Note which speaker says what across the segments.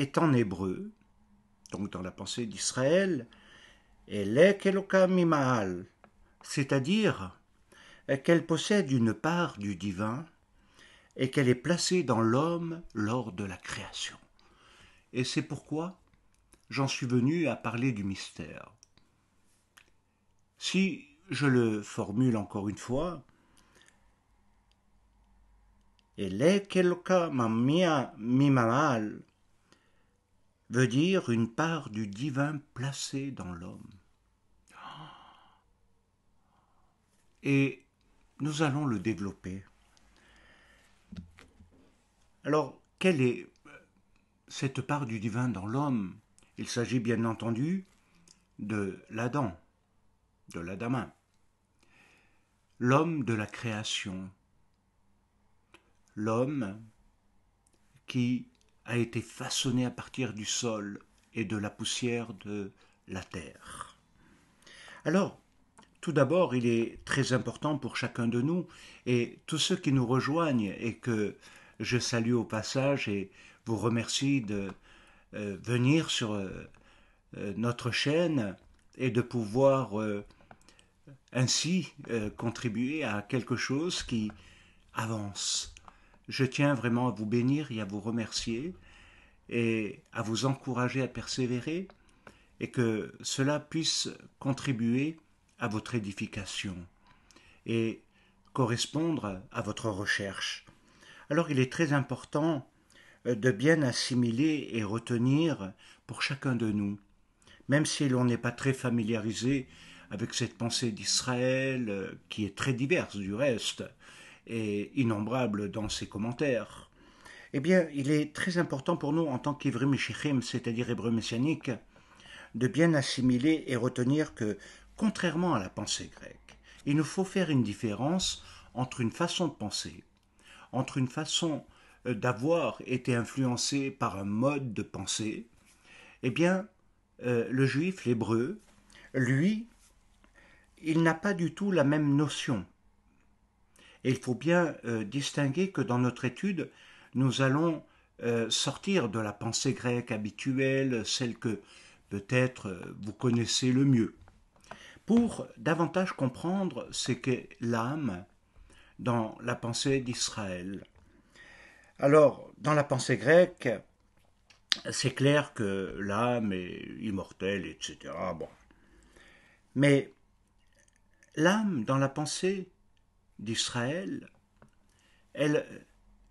Speaker 1: est en hébreu, donc dans la pensée d'Israël, Elek Elokam c'est-à-dire qu'elle possède une part du divin et qu'elle est placée dans l'homme lors de la création. Et c'est pourquoi j'en suis venu à parler du mystère. Si je le formule encore une fois, Elek Elokam Mimaal, veut dire une part du divin placée dans l'homme. Et nous allons le développer. Alors, quelle est euh, cette part du divin dans l'homme Il s'agit bien entendu de l'Adam, de l'Adamin, l'homme de la création, l'homme qui a été façonné à partir du sol et de la poussière de la terre. Alors, tout d'abord, il est très important pour chacun de nous et tous ceux qui nous rejoignent et que je salue au passage et vous remercie de euh, venir sur euh, euh, notre chaîne et de pouvoir ainsi contribuer à quelque chose qui avance je tiens vraiment à vous bénir et à vous remercier et à vous encourager à persévérer et que cela puisse contribuer à votre édification et correspondre à votre recherche. Alors il est très important euh, de bien assimiler et retenir pour chacun de nous, même si l'on n'est pas très familiarisé avec cette pensée d'Israël euh, qui est très diverse du reste, et innombrable dans ses commentaires. Eh bien, il est très important pour nous, en tant qu'Ivrim Meshichim, c'est-à-dire hébreux messianique, de bien assimiler et retenir que, contrairement à la pensée grecque, il nous faut faire une différence entre une façon de penser, entre une façon euh, d'avoir été influencé par un mode de penser, eh bien, euh, le juif, l'hébreu, lui, il n'a pas du tout la même notion et il faut bien euh, distinguer que dans notre étude, nous allons euh, sortir de la pensée grecque habituelle, celle que peut-être euh, vous connaissez le mieux, pour davantage comprendre ce qu'est l'âme dans la pensée d'Israël. Alors, dans la pensée grecque, c'est clair que l'âme est immortelle, etc. Mais l'âme dans la pensée d'Israël, elle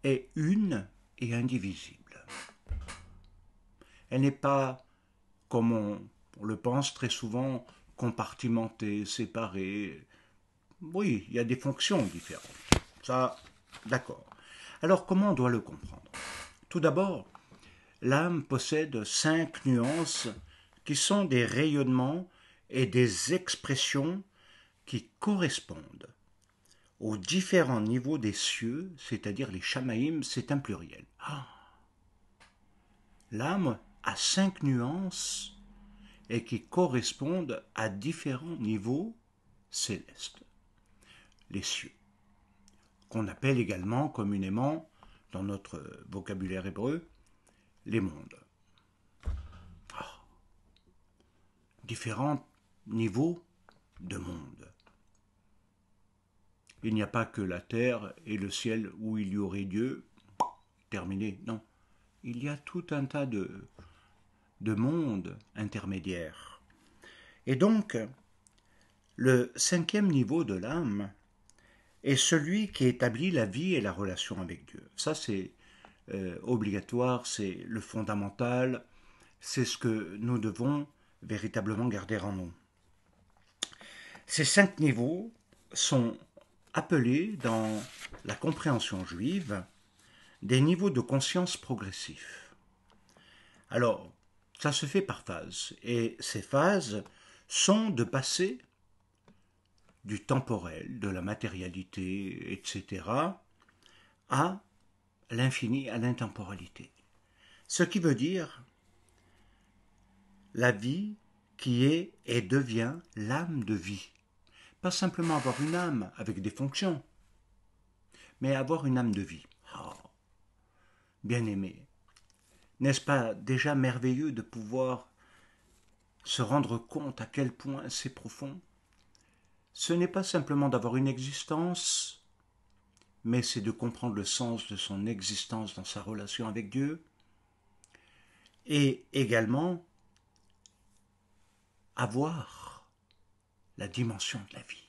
Speaker 1: est une et indivisible. Elle n'est pas, comme on, le pense très souvent, compartimentée, séparée. Oui, il y a des fonctions différentes. Ça, d'accord. Alors comment on doit le comprendre Tout d'abord, l'âme possède cinq nuances qui sont des rayonnements et des expressions qui correspondent aux différents niveaux des cieux, c'est-à-dire les chamaïm, c'est un pluriel. Ah. L'âme a cinq nuances et qui correspondent à différents niveaux célestes, les cieux, qu'on appelle également communément, dans notre vocabulaire hébreu, les mondes. Ah. Différents niveaux de mondes il n'y a pas que la terre et le ciel où il y aurait Dieu. Terminé. Non. Il y a tout un tas de, de mondes intermédiaires. Et donc, le cinquième niveau de l'âme est celui qui établit la vie et la relation avec Dieu. Ça, c'est euh, obligatoire, c'est le fondamental, c'est ce que nous devons véritablement garder en nous. Ces cinq niveaux sont appelé dans la compréhension juive des niveaux de conscience progressifs. Alors, ça se fait par phases, et ces phases sont de passer du temporel, de la matérialité, etc., à l'infini, à l'intemporalité. Ce qui veut dire la vie qui est et devient l'âme de vie pas simplement avoir une âme avec des fonctions, mais avoir une âme de vie. Oh. bien-aimé, n'est-ce pas déjà merveilleux de pouvoir se rendre compte à quel point c'est profond Ce n'est pas simplement d'avoir une existence, mais c'est de comprendre le sens de son existence dans sa relation avec Dieu, et également avoir la dimension de la vie.